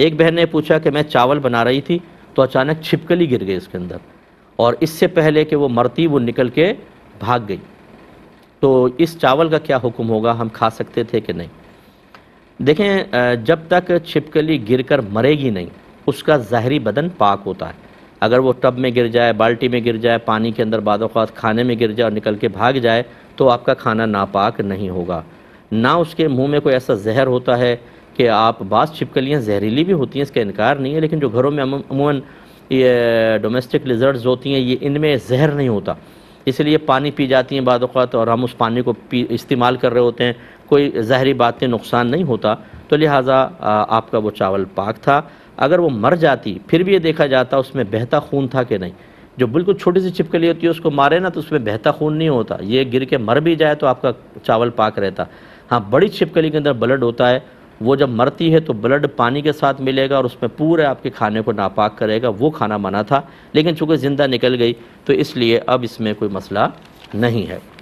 एक बहन ने पूछा कि मैं चावल बना रही थी तो अचानक छिपकली गिर गई इसके अंदर और इससे पहले कि वो मरती वो निकल के भाग गई तो इस चावल का क्या हुक्म होगा हम खा सकते थे कि नहीं देखें जब तक छिपकली गिरकर मरेगी नहीं उसका जहरी बदन पाक होता है अगर वो टब में गिर जाए बाल्टी में गिर जाए पानी के अंदर बाद खाने में गिर जाए और निकल के भाग जाए तो आपका खाना नापाक नहीं होगा ना उसके मुंह में कोई ऐसा जहर होता है कि आप बास छिपकलियाँ जहरीली भी होती हैं इसका इनकार नहीं है लेकिन जो घरों में अमूमन ये डोमेस्टिक लिजर्ट्स होती हैं ये इनमें जहर नहीं होता इसलिए पानी पी जाती हैं बाद और हम उस पानी को पी इस्तेमाल कर रहे होते हैं कोई जहरी बातें नुकसान नहीं होता तो लिहाजा आपका वो चावल पाक था अगर वो मर जाती फिर भी ये देखा जाता उसमें बहता खून था कि नहीं जो बिल्कुल छोटी सी छिपकली होती है उसको मारे ना तो उसमें बहता खून नहीं होता ये गिर के मर भी जाए तो आपका चावल पाक रहता हाँ बड़ी छिपकली के अंदर ब्लड होता है वो जब मरती है तो ब्लड पानी के साथ मिलेगा और उसमें पूरे आपके खाने को नापाक करेगा वो खाना मना था लेकिन चूँकि ज़िंदा निकल गई तो इसलिए अब इसमें कोई मसला नहीं है